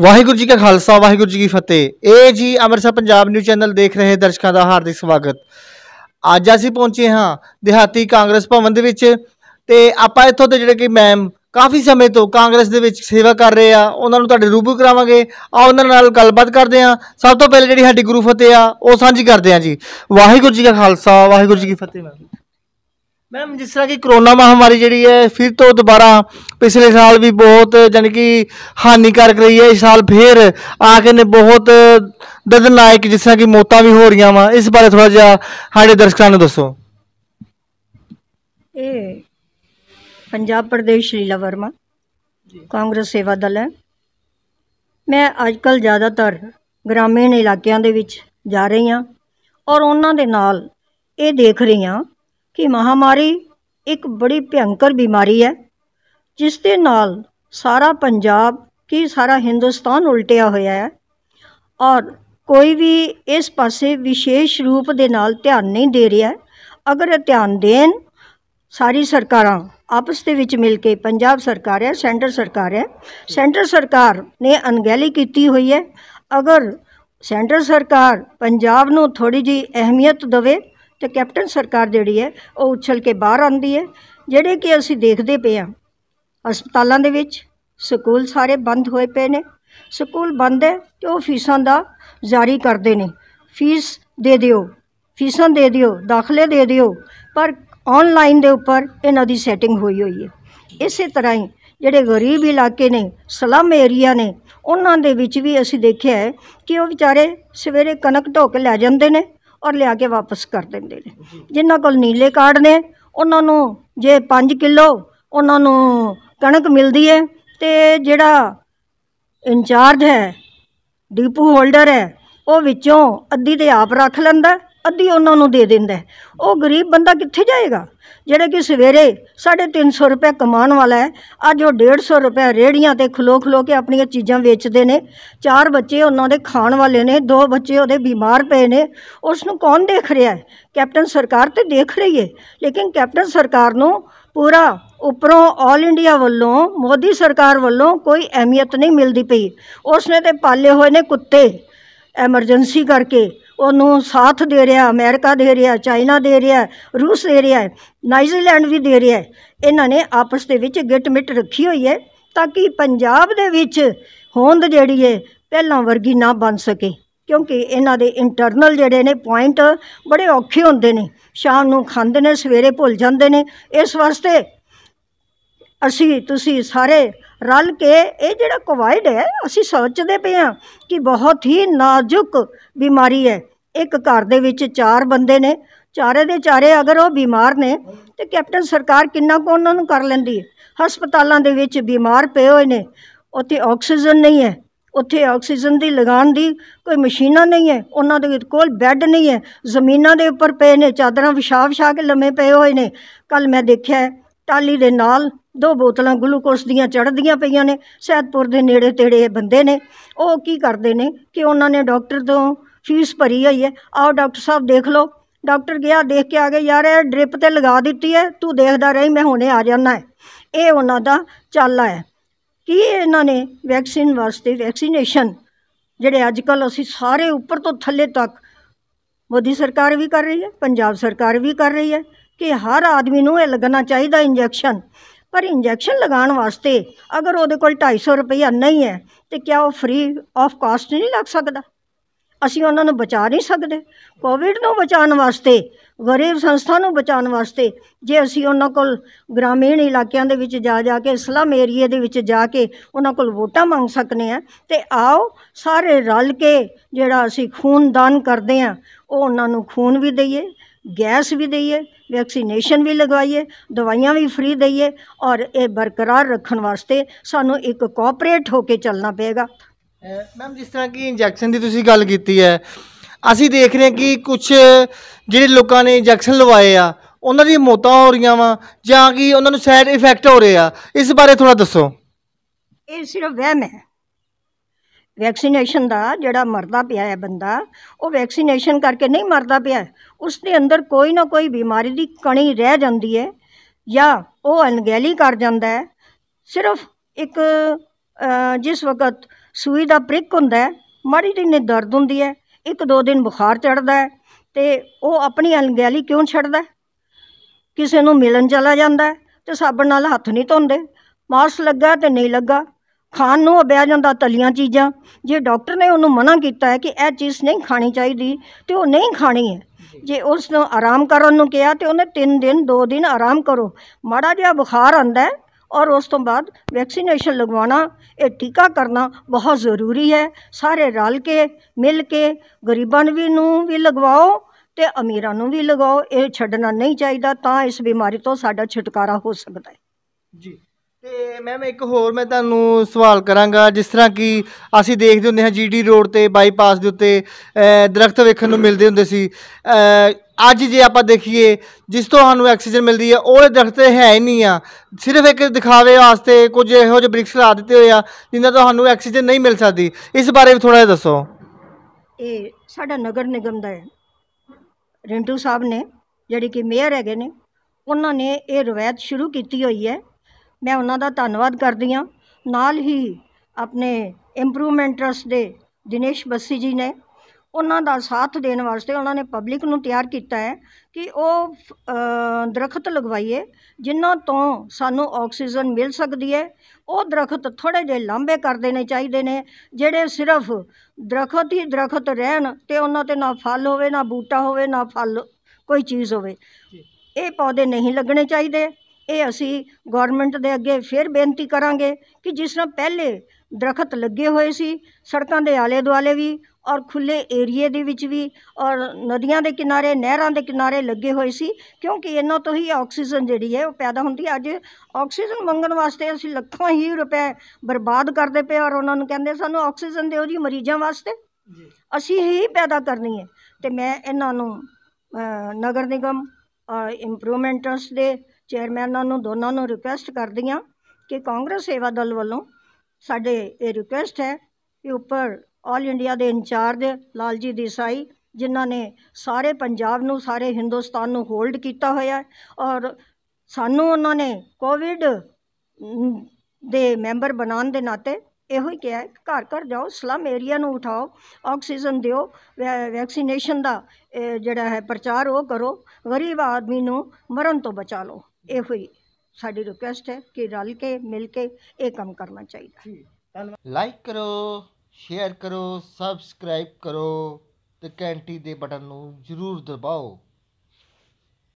ਵਾਹਿਗੁਰੂ ਜੀ ਕਾ ਖਾਲਸਾ ਵਾਹਿਗੁਰੂ ਜੀ ਕੀ ਫਤਿਹ ਇਹ ਜੀ ਅੰਮ੍ਰਿਤਸਰ ਪੰਜਾਬ ਨਿਊਜ਼ ਚੈਨਲ ਦੇਖ ਰਹੇ ਦਰਸ਼ਕਾਂ ਦਾ ਹਾਰਦਿਕ ਸਵਾਗਤ ਅੱਜ ਅਸੀਂ ਪਹੁੰਚੇ ਹਾਂ ਦਿਹਾਤੀ ਕਾਂਗਰਸ ਭਵਨ ਦੇ ਵਿੱਚ ਤੇ ਆਪਾਂ ਇੱਥੋਂ ਦੇ ਜਿਹੜੇ ਕਿ ਮੈਮ ਕਾਫੀ ਸਮੇਂ ਤੋਂ ਕਾਂਗਰਸ ਦੇ ਵਿੱਚ ਸੇਵਾ ਕਰ ਰਹੇ ਆ ਉਹਨਾਂ ਨੂੰ ਤੁਹਾਡੇ ਰੂਬਰੂ ਕਰਾਵਾਂਗੇ ਆ ਉਹਨਾਂ ਨਾਲ ਗੱਲਬਾਤ ਕਰਦੇ ਆ ਸਭ ਤੋਂ ਪਹਿਲੇ ਜਿਹੜੀ ਸਾਡੀ ਗੁਰੂ ਫਤਿਹ ਆ ਉਹ ਸਾਂਝੀ ਕਰਦੇ ਆ ਜੀ ਵਾਹਿਗੁਰੂ ਜੀ ਕਾ ਖਾਲਸਾ ਵਾਹਿਗੁਰੂ ਜੀ ਕੀ ਫਤਿਹ ਮੈਮ ਮੈਮ ਜਿਸ ਤਰ੍ਹਾਂ ਕਿ ਕਰੋਨਾ ਮਹਾਮਾਰੀ ਜਿਹੜੀ ਹੈ ਫਿਰ ਤੋਂ ਦੁਬਾਰਾ ਪਿਛਲੇ ਸਾਲ ਵੀ ਬਹੁਤ ਜਾਨੀ ਕਿ ਹਾਨੀਕਾਰਕ ਰਹੀ ਹੈ ਇਸ ਸਾਲ ਫੇਰ ਆ ਕੇ ਨੇ ਬਹੁਤ ਦਰਦਨਾਇਕ ਜਿਸ ਤਰ੍ਹਾਂ ਕਿ ਮੌਤਾਂ ਵੀ ਹੋ ਰਹੀਆਂ ਵਾ ਇਸ ਬਾਰੇ ਥੋੜਾ ਜਿਹਾ ਸਾਡੇ ਦਰਸ਼ਕਾਂ ਨੂੰ ਦੱਸੋ ਇਹ ਪੰਜਾਬ ਪ੍ਰਦੇਸ਼ ਲੀਲਾ ਵਰਮਾ ਕਾਂਗਰਸ ਸੇਵਾ ਦਲ ਹੈ ਮੈਂ ਕੱਲ ਜ਼ਿਆਦਾਤਰ ਗ੍ਰਾਮੀਣ ਇਲਾਕਿਆਂ ਦੇ ਵਿੱਚ ਜਾ ਰਹੀ ਹਾਂ ਔਰ ਉਹਨਾਂ ਦੇ ਨਾਲ ਇਹ ਦੇਖ ਰਹੀ ਹਾਂ ਕਿ ਮਹਾਮਾਰੀ ਇੱਕ ਬੜੀ ਭਿਆਨਕਰ ਬਿਮਾਰੀ ਹੈ ਜਿਸ ਦੇ ਨਾਲ ਸਾਰਾ ਪੰਜਾਬ ਕੀ ਸਾਰਾ ਹਿੰਦੁਸਤਾਨ ਉਲਟਿਆ ਹੋਇਆ ਹੈ ਔਰ ਕੋਈ ਵੀ ਇਸ ਪਾਸੇ ਵਿਸ਼ੇਸ਼ ਰੂਪ ਦੇ ਨਾਲ ਧਿਆਨ ਨਹੀਂ ਦੇ ਰਿਹਾ ਅਗਰ ਧਿਆਨ ਦੇਣ ਸਾਰੀ ਸਰਕਾਰਾਂ ਆਪਸ ਦੇ ਵਿੱਚ ਮਿਲ ਕੇ ਪੰਜਾਬ ਸਰਕਾਰ ਹੈ ਸੈਂਟਰ ਸਰਕਾਰ ਹੈ ਸੈਂਟਰ ਸਰਕਾਰ ਨੇ ਅਣਗਹਿਲੀ ਕੀਤੀ ਹੋਈ ਹੈ ਅਗਰ ਸੈਂਟਰ ਸਰਕਾਰ ਪੰਜਾਬ ਨੂੰ ਥੋੜੀ ਜੀ ਅਹਿਮੀਅਤ ਦਵੇ ਤੇ ਕੈਪਟਨ ਸਰਕਾਰ ਜਿਹੜੀ ਹੈ ਉਹ ਉਛਲ ਕੇ ਬਾਹਰ ਆਂਦੀ ਹੈ ਜਿਹੜੇ ਕਿ ਅਸੀਂ ਦੇਖਦੇ ਪਏ ਆ ਹਸਪਤਾਲਾਂ ਦੇ ਵਿੱਚ ਸਕੂਲ ਸਾਰੇ ਬੰਦ ਹੋਏ ਪਏ ਨੇ ਸਕੂਲ ਬੰਦ ਹੈ ਤੇ ਉਹ ਫੀਸਾਂ ਦਾ ਜਾਰੀ ਕਰਦੇ ਨੇ ਫੀਸ ਦੇ ਦਿਓ ਫੀਸਾਂ ਦੇ ਦਿਓ ਦਾਖਲੇ ਦੇ ਦਿਓ ਪਰ ਆਨਲਾਈਨ ਦੇ ਉੱਪਰ ਇਹਨਾਂ ਦੀ ਸੈਟਿੰਗ ਹੋਈ ਹੋਈ ਹੈ ਇਸੇ ਤਰ੍ਹਾਂ ਹੀ ਜਿਹੜੇ ਗਰੀਬ ਇਲਾਕੇ ਨੇ ਸਲਮ ਏਰੀਆ ਨੇ ਉਹਨਾਂ ਦੇ ਵਿੱਚ ਵੀ ਅਸੀਂ ਦੇਖਿਆ ਹੈ ਕਿ ਉਹ ਵਿਚਾਰੇ ਸਵੇਰੇ ਕਣਕ ਢੋਕ ਲੈ ਜਾਂਦੇ ਨੇ ਔਰ ਲਿਆ ਕੇ ਵਾਪਸ ਕਰ ਦਿੰਦੇ ਨੇ ਜਿਨ੍ਹਾਂ ਕੋਲ ਨੀਲੇ ਕਾਰਡ ਨੇ ਉਹਨਾਂ ਨੂੰ ਜੇ 5 ਕਿਲੋ ਉਹਨਾਂ ਨੂੰ ਕਣਕ ਮਿਲਦੀ ਹੈ ਤੇ ਜਿਹੜਾ ਇੰਚਾਰਜ ਹੈ ਡਿਪੂ ਹੋਲਡਰ ਹੈ ਉਹ ਵਿੱਚੋਂ ਅੱਧੀ ਤੇ ਆਪ ਰੱਖ ਲੈਂਦਾ ਅੱਧੀ ਉਹਨਾਂ ਨੂੰ ਦੇ ਦਿੰਦਾ ਉਹ ਗਰੀਬ ਬੰਦਾ ਕਿੱਥੇ ਜਾਏਗਾ ਜਿਹੜੇ ਕਿ ਸਵੇਰੇ 350 ਰੁਪਏ ਕਮਾਉਣ ਵਾਲਾ ਹੈ ਅੱਜ ਉਹ 150 ਰੁਪਏ ਰੇੜੀਆਂ ਤੇ ਖਲੋ ਖਲੋ ਕੇ ਆਪਣੀਆਂ ਚੀਜ਼ਾਂ ਵੇਚਦੇ ਨੇ ਚਾਰ ਬੱਚੇ ਉਹਨਾਂ ਦੇ ਖਾਣ ਵਾਲੇ ਨੇ ਦੋ ਬੱਚੇ ਉਹਦੇ ਬਿਮਾਰ ਪਏ ਨੇ ਉਸ ਨੂੰ ਕੌਣ ਦੇਖ ਰਿਹਾ ਹੈ ਕੈਪਟਨ ਸਰਕਾਰ ਤੇ ਦੇਖ ਰਹੀ ਹੈ ਲੇਕਿਨ ਕੈਪਟਨ ਸਰਕਾਰ ਨੂੰ ਪੂਰਾ ਉਪਰੋਂ ਆਲ ਇੰਡੀਆ ਵੱਲੋਂ ਮੋਦੀ ਸਰਕਾਰ ਵੱਲੋਂ ਕੋਈ ਅਹਿਮੀਅਤ ਨਹੀਂ ਮਿਲਦੀ ਪਈ ਉਸਨੇ ਤੇ ਪਾਲੇ ਹੋਏ ਨੇ ਕੁੱਤੇ ਐਮਰਜੈਂਸੀ ਕਰਕੇ ਉਹਨੂੰ ਸਾਥ ਦੇ ਰਿਹਾ ਅਮਰੀਕਾ ਦੇ ਰਿਹਾ ਚਾਈਨਾ ਦੇ ਰਿਹਾ ਰੂਸ ਦੇ ਰਿਹਾ ਨਾਈਜ਼ੀਲੈਂਡ ਵੀ ਦੇ ਰਿਹਾ ਇਹਨਾਂ ਨੇ ਆਪਸ ਦੇ ਵਿੱਚ ਗਿੱਟ ਮਿੱਟ ਰੱਖੀ ਹੋਈ ਹੈ ਤਾਂ ਕਿ ਪੰਜਾਬ ਦੇ ਵਿੱਚ ਹੋਂਦ ਜਿਹੜੀ ਹੈ ਪਹਿਲਾਂ ਵਰਗੀ ਨਾ ਬਣ ਸਕੇ ਕਿਉਂਕਿ ਇਹਨਾਂ ਦੇ ਇੰਟਰਨਲ ਜਿਹੜੇ ਨੇ ਪੁਆਇੰਟ ਬੜੇ ਔਖੇ ਹੁੰਦੇ ਨੇ ਸ਼ਾਮ ਨੂੰ ਖਾਂਦੇ ਨੇ ਸਵੇਰੇ ਭੁੱਲ ਜਾਂਦੇ ਨੇ ਇਸ ਵਾਸਤੇ ਅਸੀਂ ਤੁਸੀਂ ਸਾਰੇ ਰਲ ਕੇ ਇਹ ਜਿਹੜਾ ਕੋਵਾਇਡ ਹੈ ਅਸੀਂ ਸੋਚਦੇ ਪਏ ਆ ਕਿ ਬਹੁਤ ਹੀ ਨਾਜ਼ੁਕ ਬਿਮਾਰੀ ਹੈ ਇੱਕ ਘਰ ਦੇ ਵਿੱਚ ਚਾਰ ਬੰਦੇ ਨੇ ਚਾਰੇ ਦੇ ਚਾਰੇ ਅਗਰ ਉਹ ਬਿਮਾਰ ਨੇ ਤੇ ਕੈਪਟਨ ਸਰਕਾਰ ਕਿੰਨਾ ਕੁ ਉਹਨਾਂ ਨੂੰ ਕਰ ਲੈਂਦੀ ਹੈ ਹਸਪਤਾਲਾਂ ਦੇ ਵਿੱਚ ਬਿਮਾਰ ਪਏ ਹੋਏ ਨੇ ਉੱਥੇ ਆਕਸੀਜਨ ਨਹੀਂ ਹੈ ਉੱਥੇ ਆਕਸੀਜਨ ਦੀ ਲਗਾਉਣ ਦੀ ਕੋਈ ਮਸ਼ੀਨਾਂ ਨਹੀਂ ਹੈ ਉਹਨਾਂ ਦੇ ਕੋਲ ਬੈੱਡ ਨਹੀਂ ਹੈ ਜ਼ਮੀਨਾਂ ਦੇ ਉੱਪਰ ਪਏ ਨੇ ਚਾਦਰਾਂ ਵਿਛਾ ਵਿਛਾ ਕੇ ਲੰਮੇ ਪਏ ਹੋਏ ਨੇ ਕੱਲ ਮੈਂ ਦੇਖਿਆ ਟਾਲੀ ਦੇ ਨਾਲ ਦੋ ਬੋਤਲਾਂ ਗਲੂਕੋਸ ਦੀਆਂ ਚੜ੍ਹਦੀਆਂ ਪਈਆਂ ਨੇ ਸੈਦਪੁਰ ਦੇ ਨੇੜੇ ਤੇੜੇ ਬੰਦੇ ਨੇ ਉਹ ਕੀ ਕਰਦੇ ਨੇ ਕਿ ਉਹਨਾਂ ਨੇ ਡਾਕਟਰ ਤੋਂ ਫੀਸ ਭਰੀ ਹੋਈ ਹੈ ਆਓ ਡਾਕਟਰ ਸਾਹਿਬ ਦੇਖ ਲਓ ਡਾਕਟਰ ਗਿਆ ਦੇਖ ਕੇ ਆ ਗਏ ਯਾਰ ਇਹ ਡ੍ਰਿਪ ਤੇ ਲਗਾ ਦਿੱਤੀ ਹੈ ਤੂੰ ਦੇਖਦਾ ਰਹੀ ਮੈਂ ਹੁਣੇ ਆ ਜਾਣਾ ਹੈ ਇਹ ਉਹਨਾਂ ਦਾ ਚਾਲਾ ਹੈ ਕੀ ਇਹਨਾਂ ਨੇ ਵੈਕਸੀਨ ਵਾਸਤੇ ਵੈਕਸੀਨੇਸ਼ਨ ਜਿਹੜੇ ਅੱਜ ਕੱਲ ਅਸੀਂ ਸਾਰੇ ਉੱਪਰ ਤੋਂ ਥੱਲੇ ਤੱਕ ਮੋਦੀ ਸਰਕਾਰ ਵੀ ਕਰ ਰਹੀ ਹੈ ਪੰਜਾਬ ਸਰਕਾਰ ਵੀ ਕਰ ਰਹੀ ਹੈ ਕਿ ਹਰ ਆਦਮੀ ਨੂੰ ਇਹ ਲੱਗਣਾ ਚਾਹੀਦਾ ਇੰਜੈਕਸ਼ਨ ਪਰ ਇੰਜੈਕਸ਼ਨ ਲਗਾਉਣ ਵਾਸਤੇ ਅਗਰ ਉਹਦੇ ਕੋਲ 250 ਰੁਪਏ ਨਹੀਂ ਹੈ ਤੇ ਕਿਆ ਉਹ ਫ੍ਰੀ ਆਫ ਕਾਸਟ ਨਹੀਂ ਲੱਗ ਸਕਦਾ ਅਸੀਂ ਉਹਨਾਂ ਨੂੰ ਬਚਾ ਨਹੀਂ ਸਕਦੇ ਕੋਵਿਡ ਨੂੰ ਬਚਾਉਣ ਵਾਸਤੇ ਗਰੀਬ ਸੰਸਥਾ ਨੂੰ ਬਚਾਉਣ ਵਾਸਤੇ ਜੇ ਅਸੀਂ ਉਹਨਾਂ ਕੋਲ ਗ੍ਰਾਮੀਣ ਇਲਾਕਿਆਂ ਦੇ ਵਿੱਚ ਜਾ ਜਾ ਕੇ ਸਲਮ ਏਰੀਏ ਦੇ ਵਿੱਚ ਜਾ ਕੇ ਉਹਨਾਂ ਕੋਲ ਵੋਟਾਂ ਮੰਗ ਸਕਨੇ ਆ ਤੇ ਆਓ ਸਾਰੇ ਰਲ ਕੇ ਜਿਹੜਾ ਅਸੀਂ ਖੂਨ ਦਾਨ ਕਰਦੇ ਆ ਉਹ ਉਹਨਾਂ ਨੂੰ ਖੂਨ ਵੀ ਦਈਏ ਗੈਸ ਵੀ ਦਈਏ ਵੈਕਸੀਨੇਸ਼ਨ ਵੀ ਲਗਵਾਈਏ ਦਵਾਈਆਂ ਵੀ ਫ੍ਰੀ ਦਈਏ ਔਰ ਇਹ ਬਰਕਰਾਰ ਰੱਖਣ ਵਾਸਤੇ ਸਾਨੂੰ ਇੱਕ ਕੋਆਪਰੇਟ ਹੋ ਕੇ ਚੱਲਣਾ ਪਏਗਾ ਮੈਮ ਜਿਸ ਤਰ੍ਹਾਂ ਕਿ ਇੰਜੈਕਸ਼ਨ ਦੀ ਤੁਸੀਂ ਗੱਲ ਕੀਤੀ ਹੈ ਅਸੀਂ ਦੇਖ ਰਹੇ ਹਾਂ ਕਿ ਕੁਝ ਜਿਹੜੇ ਲੋਕਾਂ ਨੇ ਇੰਜੈਕਸ਼ਨ ਲਵਾਏ ਆ ਉਹਨਾਂ ਦੀ ਮੌਤਾਂ ਹੋ ਰਹੀਆਂ ਵਾ ਜਾਂ ਕਿ ਉਹਨਾਂ ਨੂੰ ਸਾਈਡ ਇਫੈਕਟ ਹੋ ਰਹੇ ਆ ਇਸ ਬਾਰੇ ਥੋੜਾ ਦੱਸੋ ਇਹ ਸਿਰਫ ਵਹਿਮ ਹੈ ਵੈਕਸੀਨੇਸ਼ਨ ਦਾ ਜਿਹੜਾ ਮਰਦਾ ਪਿਆ ਹੈ ਬੰਦਾ ਉਹ ਵੈਕਸੀਨੇਸ਼ਨ ਕਰਕੇ ਨਹੀਂ ਮਰਦਾ ਪਿਆ ਉਸ ਦੇ ਅੰਦਰ ਕੋਈ ਨਾ ਕੋਈ ਬਿਮਾਰੀ ਦੀ ਕਣੀ ਰਹਿ ਜਾਂਦੀ ਹੈ ਜਾਂ ਉਹ ਅਣਗਹਿਲੀ ਕਰ ਜਾਂਦਾ ਹੈ ਸਿਰਫ ਇੱਕ ਜਿਸ ਵਕਤ ਸੂਈ ਦਾ ਪ੍ਰਿਕ ਹੁੰਦਾ ਹੈ ਮਾੜੀ ਜਿਹੀ ਦਰਦ ਹੁੰਦੀ ਹੈ ਇੱਕ ਦੋ ਦਿਨ ਬੁਖਾਰ ਚੜਦਾ ਹੈ ਤੇ ਉਹ ਆਪਣੀ ਅਣਗਹਿਲੀ ਕਿਉਂ ਛੱਡਦਾ ਕਿਸੇ ਨੂੰ ਮਿਲਣ ਚਲਾ ਜਾਂਦਾ ਤੇ ਸਾਬਣ ਨਾਲ ਹੱਥ ਨਹੀਂ ਧੋਂਦੇ ਮਾਸਕ ਲੱਗਾ ਤੇ ਨਹੀਂ ਲੱਗਾ ਖਾਣ ਨੂੰ ਅਬਿਆ ਜਾਂਦਾ ਤਲੀਆਂ ਚੀਜ਼ਾਂ ਜੇ ਡਾਕਟਰ ਨੇ ਉਹਨੂੰ ਮਨਾ ਕੀਤਾ ਹੈ ਕਿ ਇਹ ਚੀਜ਼ ਨਹੀਂ ਖਾਣੀ ਚਾਹੀਦੀ ਤੇ ਉਹ ਨਹੀਂ ਖਾਣੀ ਹੈ ਜੇ ਉਸ ਨੂੰ ਆਰਾਮ ਕਰਨ ਨੂੰ ਕਿਹਾ ਤੇ ਉਹਨੇ 3 ਦਿਨ 2 ਦਿਨ ਆਰਾਮ ਕਰੋ ਮਾੜਾ ਜਿਹਾ ਬੁਖਾਰ ਆਂਦਾ ਔਰ ਉਸ ਤੋਂ ਬਾਅਦ ਵੈਕਸੀਨੇਸ਼ਨ ਲਗਵਾਉਣਾ ਇਹ ਟੀਕਾ ਕਰਨਾ ਬਹੁਤ ਜ਼ਰੂਰੀ ਹੈ ਸਾਰੇ ਰਲ ਕੇ ਮਿਲ ਕੇ ਗਰੀਬਾਂ ਵੀ ਨੂੰ ਵੀ ਲਗਵਾਓ ਤੇ ਅਮੀਰਾਂ ਨੂੰ ਵੀ ਲਗਾਓ ਇਹ ਛੱਡਣਾ ਨਹੀਂ ਚਾਹੀਦਾ ਤਾਂ ਇਸ ਬਿਮਾਰੀ ਤੋਂ ਸਾਡਾ ਛੁਟਕਾਰਾ ਹੋ ਸਕਦਾ ਹੈ ਜੀ ਤੇ ਮੈਮ ਇੱਕ ਹੋਰ ਮੈਂ ਤੁਹਾਨੂੰ ਸਵਾਲ ਕਰਾਂਗਾ ਜਿਸ ਤਰ੍ਹਾਂ ਕਿ ਅਸੀਂ ਦੇਖਦੇ ਹੁੰਦੇ ਹਾਂ ਜੀਡੀ ਰੋਡ ਤੇ ਬਾਈਪਾਸ ਦੇ ਉੱਤੇ ਦਰਖਤ ਵੇਖਣ ਨੂੰ ਮਿਲਦੇ ਹੁੰਦੇ ਸੀ ਅੱਜ ਜੇ ਆਪਾਂ ਦੇਖੀਏ ਜਿਸ ਤੋਂ ਸਾਨੂੰ ਆਕਸੀਜਨ ਮਿਲਦੀ ਹੈ ਉਹ ਦਰਖਤ ਹੈ ਹੀ ਨਹੀਂ ਆ ਸਿਰਫ ਇੱਕ ਦਿਖਾਵੇ ਵਾਸਤੇ ਕੁਝ ਇਹੋ ਜਿਹੇ ਬ੍ਰਿਕਸ ਲਾ ਦਿੱਤੇ ਹੋਏ ਆ ਜਿੰਨਾਂ ਤੋਂ ਸਾਨੂੰ ਆਕਸੀਜਨ ਨਹੀਂ ਮਿਲ ਸਕਦੀ ਇਸ ਬਾਰੇ ਵੀ ਥੋੜਾ ਜਿਹਾ ਦੱਸੋ ਇਹ ਸਾਡਾ ਨਗਰ ਨਿਗਮ ਦਾ ਹੈ ਰਿੰਟੂ ਸਾਹਿਬ ਨੇ ਜਿਹੜੀ ਕਿ ਮੇਅਰ ਹੈਗੇ ਨੇ ਉਹਨਾਂ ਨੇ ਇਹ ਰਵਾਇਤ ਸ਼ੁਰੂ ਕੀਤੀ ਹੋਈ ਹੈ ਮੈਂ ਉਹਨਾਂ ਦਾ ਧੰਨਵਾਦ ਕਰਦੀ ਹਾਂ ਨਾਲ ਹੀ ਆਪਣੇ ਇੰਪਰੂਵਮੈਂਟ ਟਰਸਟ ਦੇ ਦਿਨੇਸ਼ ਬੱਸੀ ਜੀ ਨੇ ਉਹਨਾਂ ਦਾ ਸਾਥ ਦੇਣ ਵਾਸਤੇ ਉਹਨਾਂ ਨੇ ਪਬਲਿਕ ਨੂੰ ਤਿਆਰ ਕੀਤਾ ਹੈ ਕਿ ਉਹ ਦਰਖਤ ਲਗਵਾਈਏ ਜਿਨ੍ਹਾਂ ਤੋਂ ਸਾਨੂੰ ਆਕਸੀਜਨ ਮਿਲ ਸਕਦੀ ਹੈ ਉਹ ਦਰਖਤ ਥੋੜੇ ਜਿਹੇ ਲੰਬੇ ਕਰ ਦੇਣੇ ਚਾਹੀਦੇ ਨੇ ਜਿਹੜੇ ਸਿਰਫ ਦਰਖਤ ਹੀ ਦਰਖਤ ਰਹਿਣ ਤੇ ਉਹਨਾਂ ਤੇ ਨਾ ਫਲ ਹੋਵੇ ਨਾ ਬੂਟਾ ਹੋਵੇ ਨਾ ਫਲ ਕੋਈ ਚੀਜ਼ ਹੋਵੇ ਇਹ ਪੌਦੇ ਨਹੀਂ ਲੱਗਣੇ ਚਾਹੀਦੇ ਇਹ ਅਸੀਂ ਗਵਰਨਮੈਂਟ ਦੇ ਅੱਗੇ ਫਿਰ ਬੇਨਤੀ ਕਰਾਂਗੇ ਕਿ ਜਿਸ ਤਰ੍ਹਾਂ ਪਹਿਲੇ ਦਰਖਤ ਲੱਗੇ ਹੋਏ ਸੀ ਸੜਕਾਂ ਦੇ ਆਲੇ ਦੁਆਲੇ ਵੀ ਔਰ ਖੁੱਲੇ ਏਰੀਏ ਦੇ ਵਿੱਚ ਵੀ ਔਰ ਨਦੀਆਂ ਦੇ ਕਿਨਾਰੇ ਨਹਿਰਾਂ ਦੇ ਕਿਨਾਰੇ ਲੱਗੇ ਹੋਏ ਸੀ ਕਿਉਂਕਿ ਇਹਨਾਂ ਤੋਂ ਹੀ ਆਕਸੀਜਨ ਜਿਹੜੀ ਹੈ ਉਹ ਪੈਦਾ ਹੁੰਦੀ ਅੱਜ ਆਕਸੀਜਨ ਮੰਗਣ ਵਾਸਤੇ ਅਸੀਂ ਲੱਖਾਂ ਹੀ ਰੁਪਏ ਬਰਬਾਦ ਕਰਦੇ ਪਏ ਔਰ ਉਹਨਾਂ ਨੂੰ ਕਹਿੰਦੇ ਸਾਨੂੰ ਆਕਸੀਜਨ ਦਿਓ ਜੀ ਮਰੀਜ਼ਾਂ ਵਾਸਤੇ ਅਸੀਂ ਹੀ ਪੈਦਾ ਕਰਨੀ ਹੈ ਤੇ ਮੈਂ ਇਹਨਾਂ ਨੂੰ ਨਗਰ ਨਿਗਮ ਇੰਪਰੂਵਮੈਂਟਸ ਦੇ ਚੇਅਰਮੈਨਾਂ ਨੂੰ ਦੋਨਾਂ ਨੂੰ ਰਿਕੁਐਸਟ ਕਰਦੀ ਹਾਂ ਕਿ ਕਾਂਗਰਸ ਸੇਵਾ ਦਲ ਵੱਲੋਂ ਸਾਡੇ ਇਹ ਰਿਕੁਐਸਟ ਹੈ ਕਿ ਉੱਪਰ ਆਲ ਇੰਡੀਆ ਦੇ ਇੰਚਾਰਜ ਲਾਲਜੀ ਦੇਸਾਈ ਜਿਨ੍ਹਾਂ ਨੇ ਸਾਰੇ ਪੰਜਾਬ ਨੂੰ ਸਾਰੇ ਹਿੰਦੁਸਤਾਨ ਨੂੰ ਹੋਲਡ ਕੀਤਾ ਹੋਇਆ ਔਰ ਸਾਨੂੰ ਉਹਨਾਂ ਨੇ ਕੋਵਿਡ ਦੇ ਮੈਂਬਰ ਬਣਾਉਣ ਦੇ ਨਾਤੇ ਇਹੋ ਹੀ ਕਿਹਾ ਘਰ ਘਰ ਜਾਓ ਸਲਮ ਏਰੀਆ ਨੂੰ ਉਠਾਓ ਆਕਸੀਜਨ ਦਿਓ ਵੈਕਸੀਨੇਸ਼ਨ ਦਾ ਜਿਹੜਾ ਹੈ ਪ੍ਰਚਾਰ ਉਹ ਕਰੋ ਗਰੀਬ ਆਦਮੀ ਨੂੰ ਮਰਨ ਤੋਂ ਬਚਾ ਲਓ ਇਹ ਹੋਈ ਸਾਡੀ ਰਿਕੁਐਸਟ ਹੈ ਕਿ ਰਲ ਕੇ ਮਿਲ ਕੇ ਇਹ ਕੰਮ ਕਰਨਾ ਚਾਹੀਦਾ ਲਾਈਕ ਕਰੋ ਸ਼ੇਅਰ ਕਰੋ ਸਬਸਕ੍ਰਾਈਬ ਕਰੋ ਤੇ ਘੰਟੀ ਦੇ ਬਟਨ ਨੂੰ ਜ਼ਰੂਰ ਦਬਾਓ